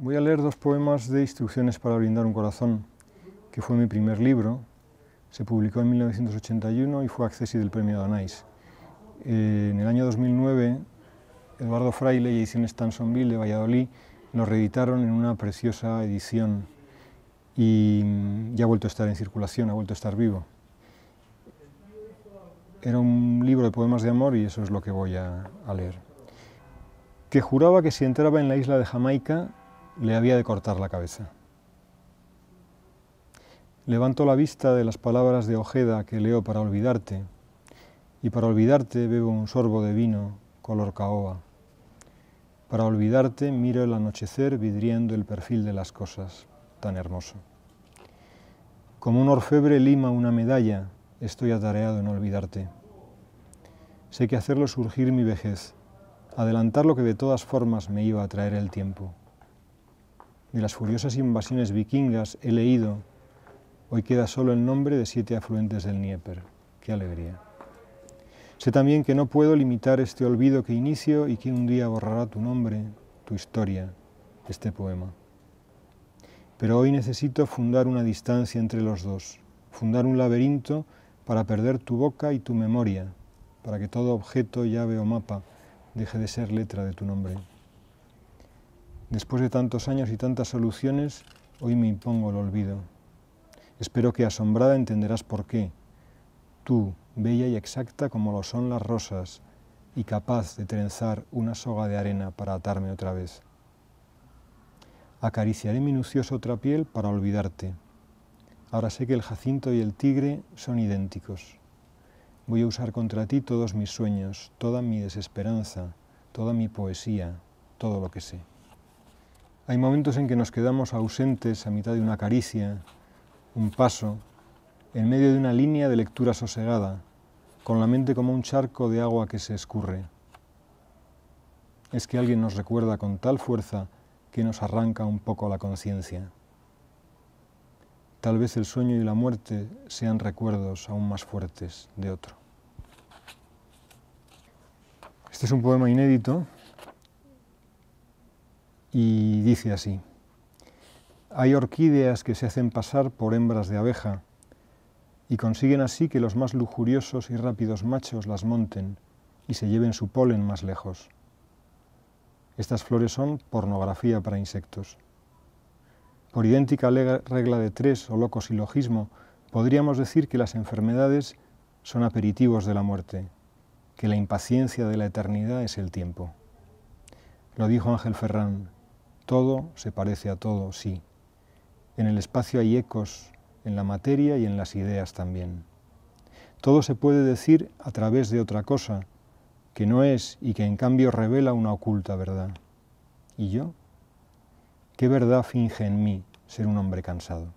Voy a leer dos poemas de Instrucciones para brindar un corazón, que fue mi primer libro. Se publicó en 1981 y fue accesi del premio Danais. Eh, en el año 2009, Eduardo Fraile y Ediciones Tansonville de Valladolid lo reeditaron en una preciosa edición y, ya ha vuelto a estar en circulación, ha vuelto a estar vivo. Era un libro de poemas de amor y eso es lo que voy a leer. Que juraba que si entraba en la isla de Jamaica le había de cortar la cabeza. Levanto la vista de las palabras de Ojeda que leo para olvidarte, y para olvidarte bebo un sorbo de vino color caoba. Para olvidarte miro el anochecer vidriendo el perfil de las cosas, tan hermoso. Como un orfebre lima una medalla, estoy atareado en olvidarte. Sé que hacerlo surgir mi vejez, adelantar lo que de todas formas me iba a traer el tiempo. De las furiosas invasiones vikingas he leído, hoy queda solo el nombre de siete afluentes del Nieper. ¡Qué alegría! Sé también que no puedo limitar este olvido que inicio y que un día borrará tu nombre, tu historia, este poema. Pero hoy necesito fundar una distancia entre los dos, fundar un laberinto para perder tu boca y tu memoria, para que todo objeto, llave o mapa deje de ser letra de tu nombre. Después de tantos años y tantas soluciones, hoy me impongo el olvido. Espero que asombrada entenderás por qué. Tú, bella y exacta como lo son las rosas, y capaz de trenzar una soga de arena para atarme otra vez. Acariciaré minucioso otra piel para olvidarte. Ahora sé que el jacinto y el tigre son idénticos. Voy a usar contra ti todos mis sueños, toda mi desesperanza, toda mi poesía, todo lo que sé. Hay momentos en que nos quedamos ausentes a mitad de una caricia, un paso, en medio de una línea de lectura sosegada, con la mente como un charco de agua que se escurre. Es que alguien nos recuerda con tal fuerza que nos arranca un poco la conciencia. Tal vez el sueño y la muerte sean recuerdos aún más fuertes de otro. Este es un poema inédito y dice así, hay orquídeas que se hacen pasar por hembras de abeja y consiguen así que los más lujuriosos y rápidos machos las monten y se lleven su polen más lejos. Estas flores son pornografía para insectos. Por idéntica regla de tres o loco silogismo, podríamos decir que las enfermedades son aperitivos de la muerte, que la impaciencia de la eternidad es el tiempo. Lo dijo Ángel Ferrán, todo se parece a todo, sí. En el espacio hay ecos, en la materia y en las ideas también. Todo se puede decir a través de otra cosa, que no es y que en cambio revela una oculta verdad. ¿Y yo? ¿Qué verdad finge en mí ser un hombre cansado?